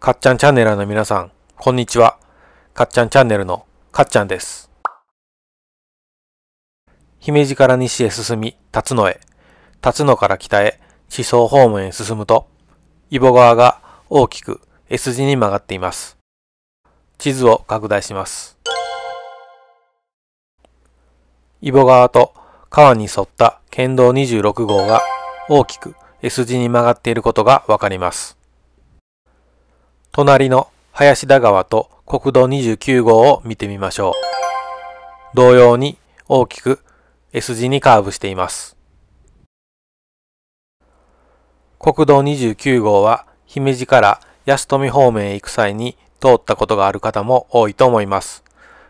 かっちゃんチャンネルの皆さん、こんにちは。かっちゃんチャンネルのかっちゃんです。姫路から西へ進み、辰野へ。辰野から北へ、地層方面へ進むと、イボ川が大きく S 字に曲がっています。地図を拡大します。イボ川と川に沿った県道26号が大きく S 字に曲がっていることがわかります。隣の林田川と国道29号を見てみましょう。同様に大きく S 字にカーブしています。国道29号は姫路から安富方面へ行く際に通ったことがある方も多いと思います。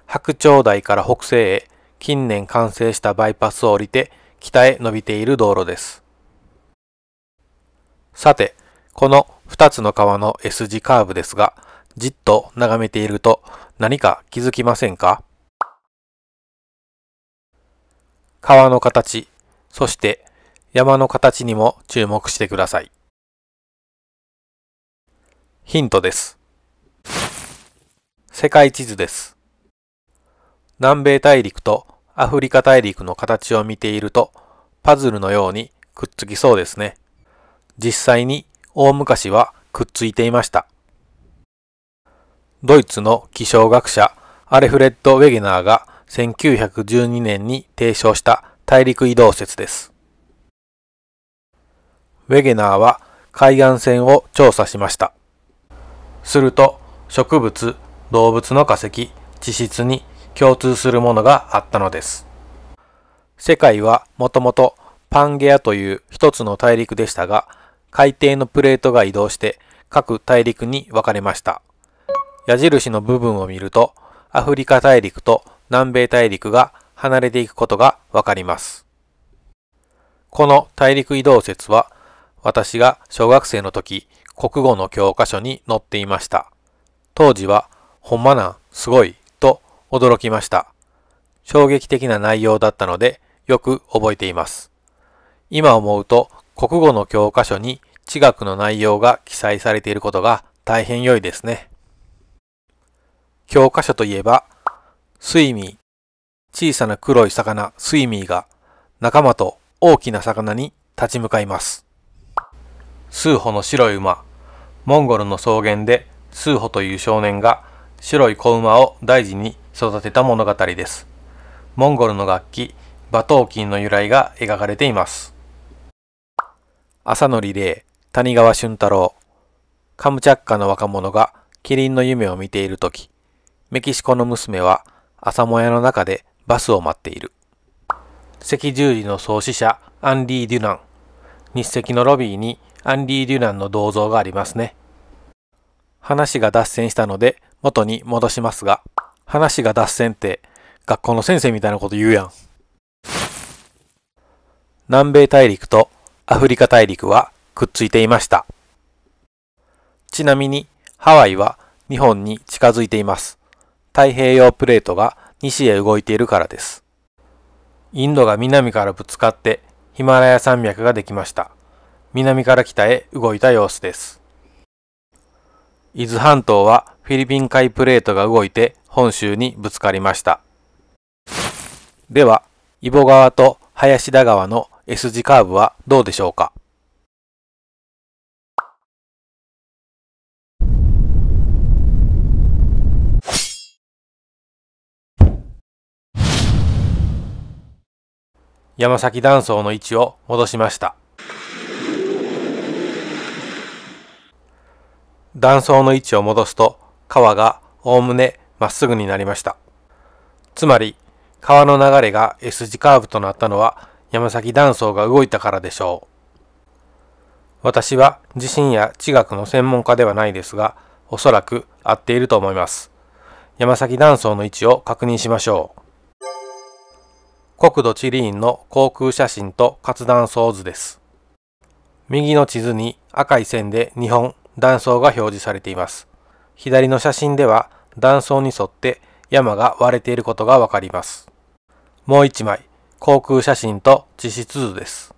白鳥台から北西へ近年完成したバイパスを降りて北へ伸びている道路です。さて、この二つの川の S 字カーブですが、じっと眺めていると何か気づきませんか川の形、そして山の形にも注目してください。ヒントです。世界地図です。南米大陸とアフリカ大陸の形を見ていると、パズルのようにくっつきそうですね。実際に大昔はくっついていました。ドイツの気象学者アレフレッド・ウェゲナーが1912年に提唱した大陸移動説です。ウェゲナーは海岸線を調査しました。すると植物、動物の化石、地質に共通するものがあったのです。世界はもともとパンゲアという一つの大陸でしたが、海底のプレートが移動して各大陸に分かれました。矢印の部分を見ると、アフリカ大陸と南米大陸が離れていくことが分かります。この大陸移動説は、私が小学生の時、国語の教科書に載っていました。当時は、ほんまなん、すごい、と驚きました。衝撃的な内容だったので、よく覚えています。今思うと、国語の教科書に地学の内容が記載されていることが大変良いですね。教科書といえば、スイミー、小さな黒い魚スイミーが仲間と大きな魚に立ち向かいます。スーホの白い馬、モンゴルの草原でスーホという少年が白い子馬を大事に育てた物語です。モンゴルの楽器、バトーキンの由来が描かれています。朝のリレー、谷川俊太郎。カムチャッカの若者がキリンの夢を見ているとき、メキシコの娘は朝もやの中でバスを待っている。赤十字の創始者、アンリー・デュナン。日赤のロビーにアンリー・デュナンの銅像がありますね。話が脱線したので元に戻しますが、話が脱線って学校の先生みたいなこと言うやん。南米大陸とアフリカ大陸はくっついていました。ちなみにハワイは日本に近づいています。太平洋プレートが西へ動いているからです。インドが南からぶつかってヒマラヤ山脈ができました。南から北へ動いた様子です。伊豆半島はフィリピン海プレートが動いて本州にぶつかりました。では、イボ川と林田川の S 字カーブはどうでしょうか山崎断層の位置を戻しました。断層の位置を戻すと、川がおおむねまっすぐになりました。つまり、川の流れが S 字カーブとなったのは山崎断層が動いたからでしょう。私は地震や地学の専門家ではないですが、おそらく合っていると思います。山崎断層の位置を確認しましょう。国土地理院の航空写真と活断層図です。右の地図に赤い線で2本断層が表示されています。左の写真では断層に沿って山が割れていることがわかります。もう1枚、航空写真と地質図です。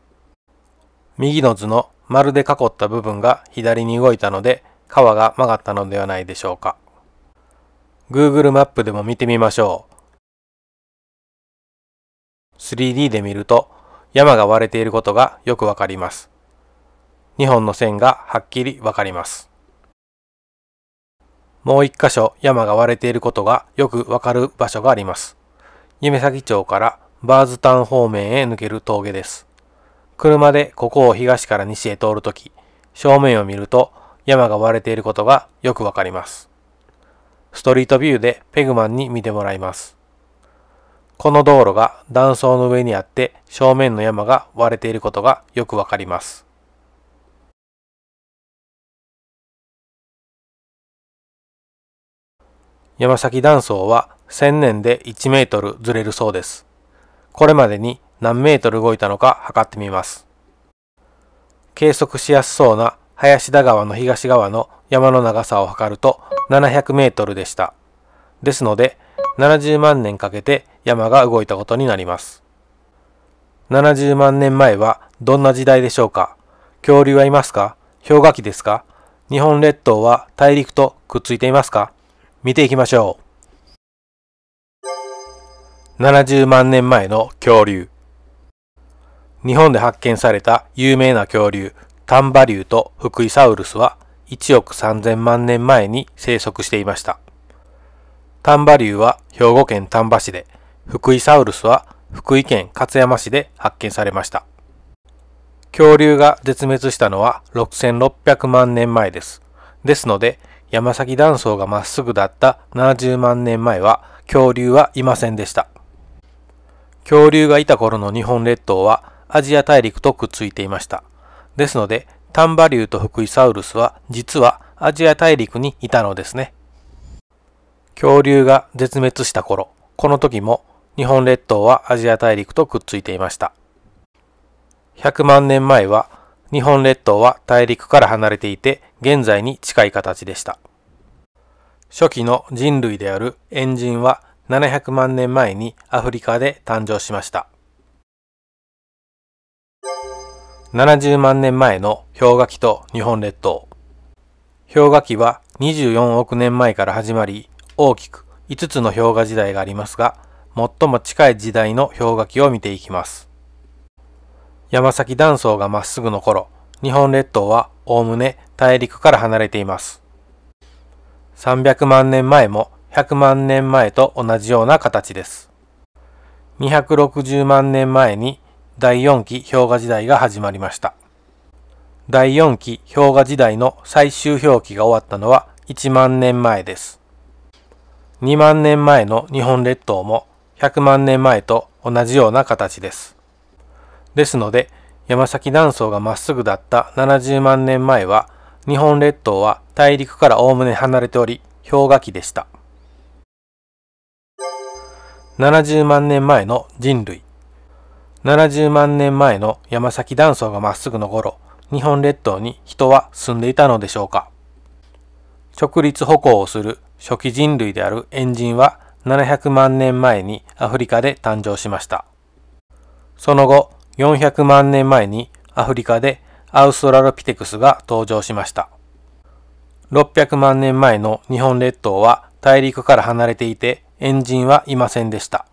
右の図の丸で囲った部分が左に動いたので、川が曲がったのではないでしょうか。Google マップでも見てみましょう。3D で見ると山が割れていることがよくわかります。2本の線がはっきりわかります。もう一箇所山が割れていることがよくわかる場所があります。夢咲町からバーズタウン方面へ抜ける峠です。車でここを東から西へ通るとき、正面を見ると山が割れていることがよくわかります。ストリートビューでペグマンに見てもらいます。この道路が断層の上にあって正面の山が割れていることがよくわかります。山崎断層は1000年で1メートルずれるそうです。これまでに何メートル動いたのか測ってみます。計測しやすそうな林田川の東側の山の長さを測ると700メートルでした。ですので、70万年かけて山が動いたことになります。70万年前はどんな時代でしょうか恐竜はいますか氷河期ですか日本列島は大陸とくっついていますか見ていきましょう。70万年前の恐竜。日本で発見された有名な恐竜、丹波竜と福井サウルスは1億3000万年前に生息していました。丹波竜は兵庫県丹波市で、福井サウルスは福井県勝山市で発見されました。恐竜が絶滅したのは6600万年前です。ですので、山崎断層がまっすぐだった70万年前は恐竜はいませんでした。恐竜がいた頃の日本列島はアジア大陸とくっついていました。ですので、丹波竜と福井サウルスは実はアジア大陸にいたのですね。恐竜が絶滅した頃、この時も日本列島はアジア大陸とくっついていました。100万年前は日本列島は大陸から離れていて現在に近い形でした。初期の人類であるエンジンは700万年前にアフリカで誕生しました。70万年前の氷河期と日本列島。氷河期は24億年前から始まり、大きく5つの氷河時代がありますが、最も近い時代の氷河期を見ていきます。山崎断層がまっすぐの頃、日本列島はおおむね大陸から離れています。300万年前も100万年前と同じような形です。260万年前に第4期氷河時代が始まりました。第4期氷河時代の最終氷期が終わったのは1万年前です。2万年前の日本列島も100万年前と同じような形です。ですので、山崎断層がまっすぐだった70万年前は、日本列島は大陸からおおむね離れており、氷河期でした。70万年前の人類。70万年前の山崎断層がまっすぐの頃、日本列島に人は住んでいたのでしょうか直立歩行をする初期人類であるエンジンは700万年前にアフリカで誕生しました。その後、400万年前にアフリカでアウストラロピテクスが登場しました。600万年前の日本列島は大陸から離れていてエンジンはいませんでした。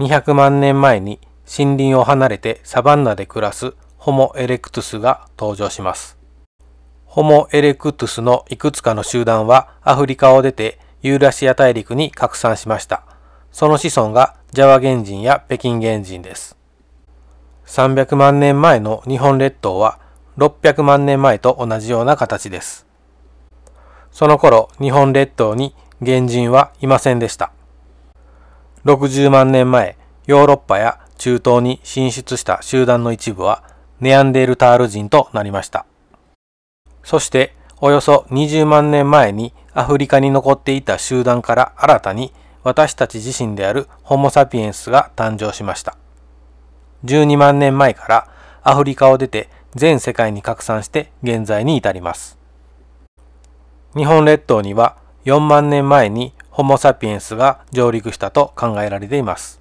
200万年前に森林を離れてサバンナで暮らすホモ・エレクトゥスが登場します。ホモ・エレクトゥスのいくつかの集団はアフリカを出てユーラシア大陸に拡散しました。その子孫がジャワ原人や北京原人です。300万年前の日本列島は600万年前と同じような形です。その頃、日本列島に原人はいませんでした。60万年前、ヨーロッパや中東に進出した集団の一部はネアンデルタール人となりました。そして、およそ20万年前にアフリカに残っていた集団から新たに私たち自身であるホモ・サピエンスが誕生しました。12万年前からアフリカを出て全世界に拡散して現在に至ります。日本列島には4万年前にホモ・サピエンスが上陸したと考えられています。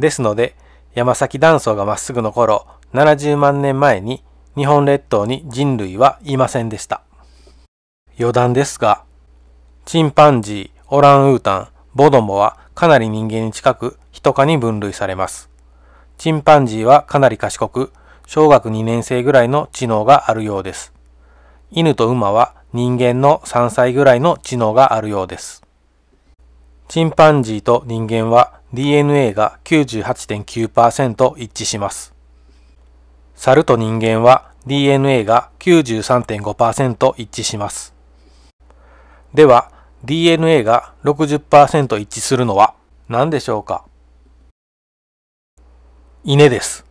ですので、山崎断層がまっすぐの頃、70万年前に日本列島に人類はいませんでした。余談ですが、チンパンジー、オランウータン、ボドモはかなり人間に近く、ヒト科に分類されます。チンパンジーはかなり賢く、小学2年生ぐらいの知能があるようです。犬と馬は人間の3歳ぐらいの知能があるようです。チンパンジーと人間は DNA が98.9%一致します。猿と人間は DNA が93.5%一致します。では、DNA が60%一致するのは何でしょうか稲です。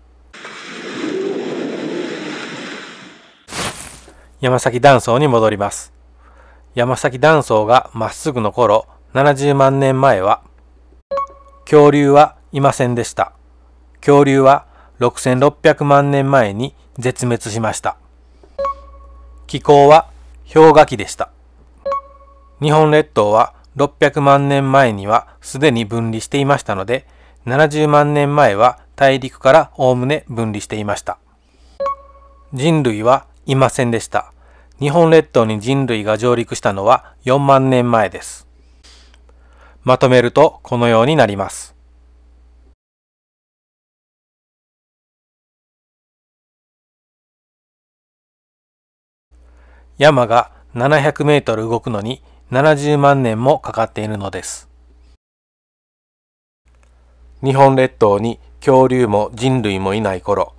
山崎断層に戻ります。山崎断層がまっすぐの頃、70万年前は、恐竜はいませんでした。恐竜は6600万年前に絶滅しました。気候は氷河期でした。日本列島は600万年前にはすでに分離していましたので、70万年前は大陸からおおむね分離していました。人類はいませんでした。日本列島に人類が上陸したのは4万年前です。まとめるとこのようになります。山が700メートル動くのに70万年もかかっているのです。日本列島に恐竜も人類もいない頃、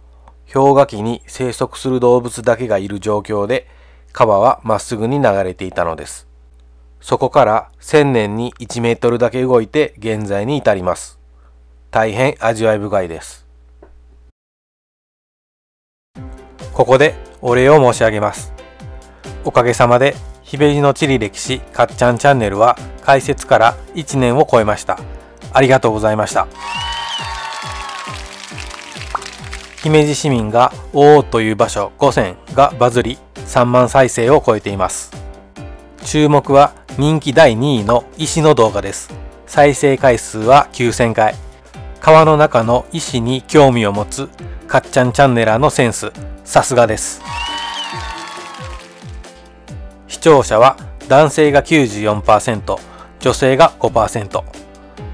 氷河期に生息する動物だけがいる状況で川はまっすぐに流れていたのです。そこから1000年に1メートルだけ動いて現在に至ります。大変味わい深いです。ここでお礼を申し上げます。おかげさまで、姫路の地理歴史かっちゃんチャンネルは開設から1年を超えました。ありがとうございました。姫路市民が「おお」という場所5選がバズり3万再生を超えています。注目は人気第2位の石の動画です。再生回数は9000回。川の中の石に興味を持つかっちゃんチャンネラーのセンス、さすがです。視聴者は男性が94%、女性が5%。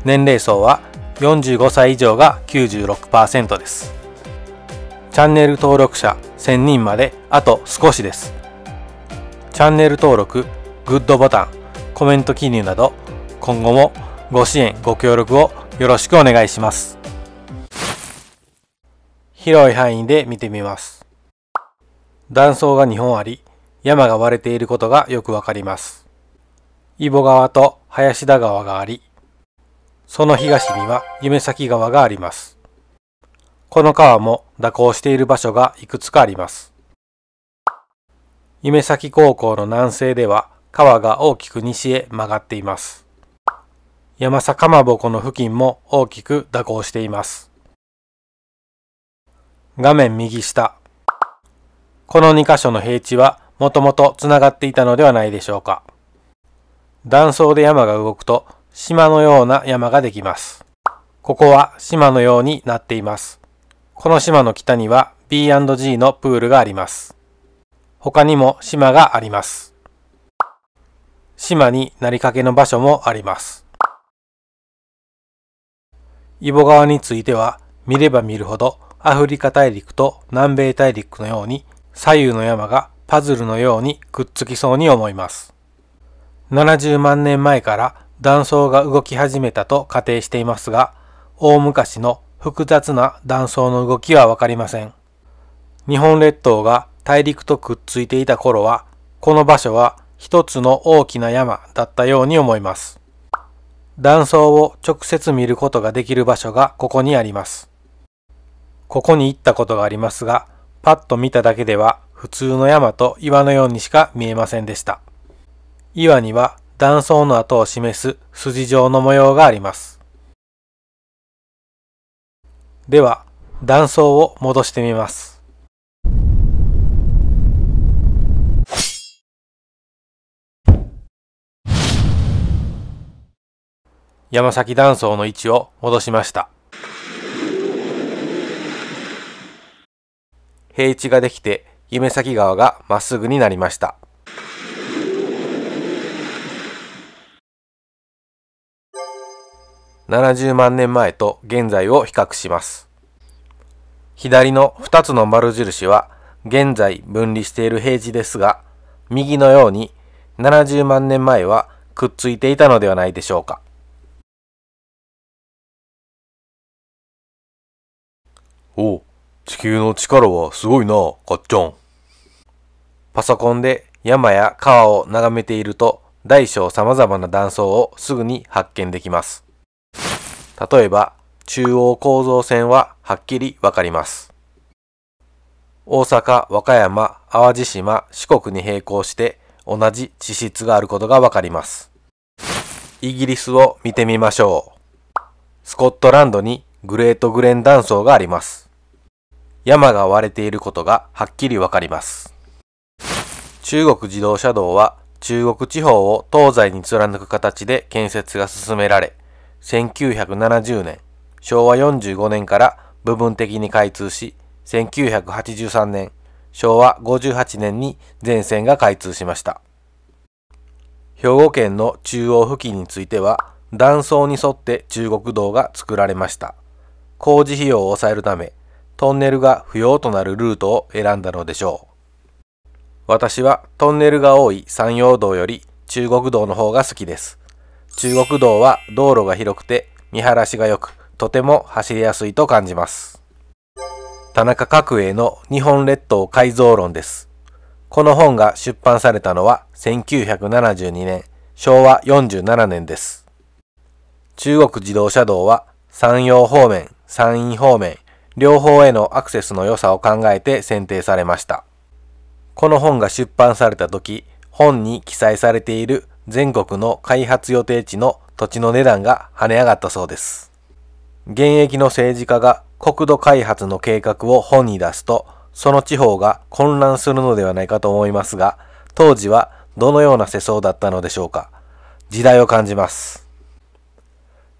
年齢層は45歳以上が96%です。チャンネル登録者1000人まであと少しです。チャンネル登録、グッドボタン、コメント記入など、今後もご支援、ご協力をよろしくお願いします。広い範囲で見てみます。断層が2本あり、山が割れていることがよくわかります。揖保川と林田川があり、その東には夢咲川があります。この川も蛇行している場所がいくつかあります。夢咲高校の南西では川が大きく西へ曲がっています。山坂まぼこの付近も大きく蛇行しています。画面右下。この2箇所の平地はもともと繋がっていたのではないでしょうか。断層で山が動くと島のような山ができます。ここは島のようになっています。この島の北には B&G のプールがあります。他にも島があります。島になりかけの場所もあります。イボ川については見れば見るほどアフリカ大陸と南米大陸のように左右の山がパズルのようにくっつきそうに思います。70万年前から断層が動き始めたと仮定していますが、大昔の複雑な断層の動きはわかりません。日本列島が大陸とくっついていた頃は、この場所は一つの大きな山だったように思います。断層を直接見ることができる場所がここにあります。ここに行ったことがありますが、パッと見ただけでは普通の山と岩のようにしか見えませんでした。岩には断層の跡を示す筋状の模様があります。では断層を戻してみます。山崎断層の位置を戻しました。平地ができて夢咲川がまっすぐになりました。70万年前と現在を比較します。左の2つの丸印は現在分離している平地ですが、右のように70万年前はくっついていたのではないでしょうか。お地球の力はすごいな、かっちゃん。パソコンで山や川を眺めていると大小様々な断層をすぐに発見できます。例えば、中央構造線ははっきりわかります。大阪、和歌山、淡路島、四国に並行して同じ地質があることがわかります。イギリスを見てみましょう。スコットランドにグレートグレン断層があります。山が割れていることがはっきりわかります。中国自動車道は中国地方を東西に貫く形で建設が進められ、1970年、昭和45年から部分的に開通し、1983年、昭和58年に全線が開通しました。兵庫県の中央付近については、断層に沿って中国道が作られました。工事費用を抑えるため、トンネルが不要となるルートを選んだのでしょう。私はトンネルが多い山陽道より中国道の方が好きです。中国道は道路が広くて見晴らしが良く、とても走りやすいと感じます。田中角栄の日本列島改造論です。この本が出版されたのは1972年、昭和47年です。中国自動車道は山陽方面、山陰方面、両方へのアクセスの良さを考えて選定されました。この本が出版された時、本に記載されている全国の開発予定地の土地の値段が跳ね上がったそうです。現役の政治家が国土開発の計画を本に出すと、その地方が混乱するのではないかと思いますが、当時はどのような世相だったのでしょうか。時代を感じます。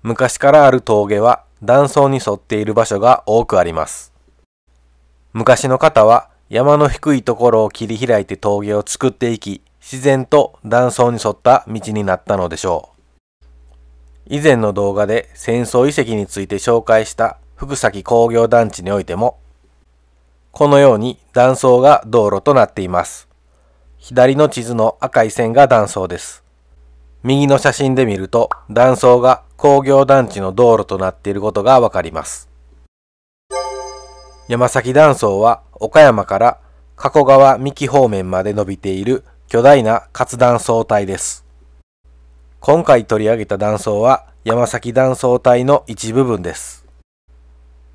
昔からある峠は断層に沿っている場所が多くあります。昔の方は山の低いところを切り開いて峠を作っていき、自然と断層に沿った道になったのでしょう。以前の動画で戦争遺跡について紹介した福崎工業団地においても、このように断層が道路となっています。左の地図の赤い線が断層です。右の写真で見ると断層が工業団地の道路となっていることがわかります。山崎断層は岡山から加古川三木方面まで伸びている巨大な活断層帯です。今回取り上げた断層は山崎断層帯の一部分です。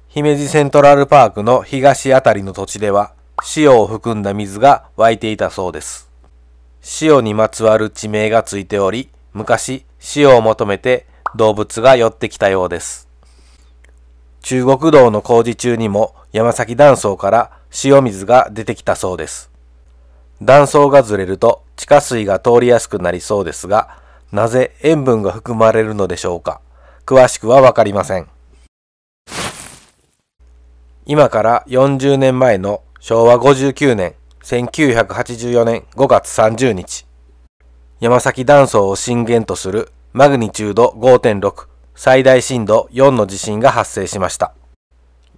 姫路セントラルパークの東あたりの土地では塩を含んだ水が湧いていたそうです。塩にまつわる地名がついており、昔塩を求めて動物が寄ってきたようです。中国道の工事中にも山崎断層から塩水が出てきたそうです。断層がずれると地下水が通りやすくなりそうですが、なぜ塩分が含まれるのでしょうか詳しくはわかりません。今から40年前の昭和59年1984年5月30日、山崎断層を震源とするマグニチュード5.6最大震度4の地震が発生しました。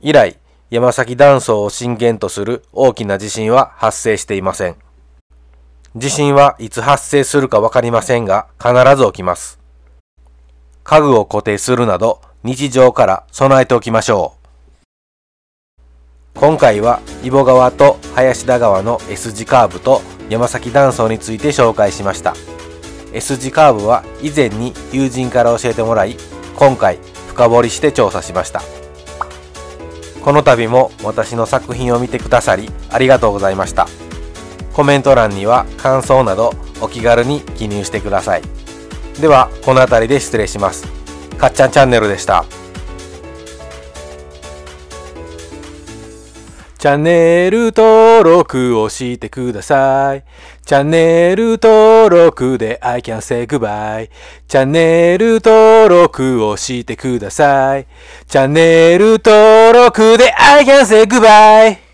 以来、山崎断層を震源とする大きな地震は発生していません。地震はいつ発生するかわかりませんが、必ず起きます。家具を固定するなど、日常から備えておきましょう。今回は、揖保川と林田川の S 字カーブと山崎断層について紹介しました。S 字カーブは以前に友人から教えてもらい、今回深掘りして調査しました。この度も私の作品を見てくださりありがとうございました。コメント欄には感想などお気軽に記入してくださいではこの辺りで失礼しますかっちゃんチャンネルでしたチャンネル登録をしてください。チャンネル登録で I can say goodbye。チャンネル登録をしてください。チャンネル登録で I can say goodbye。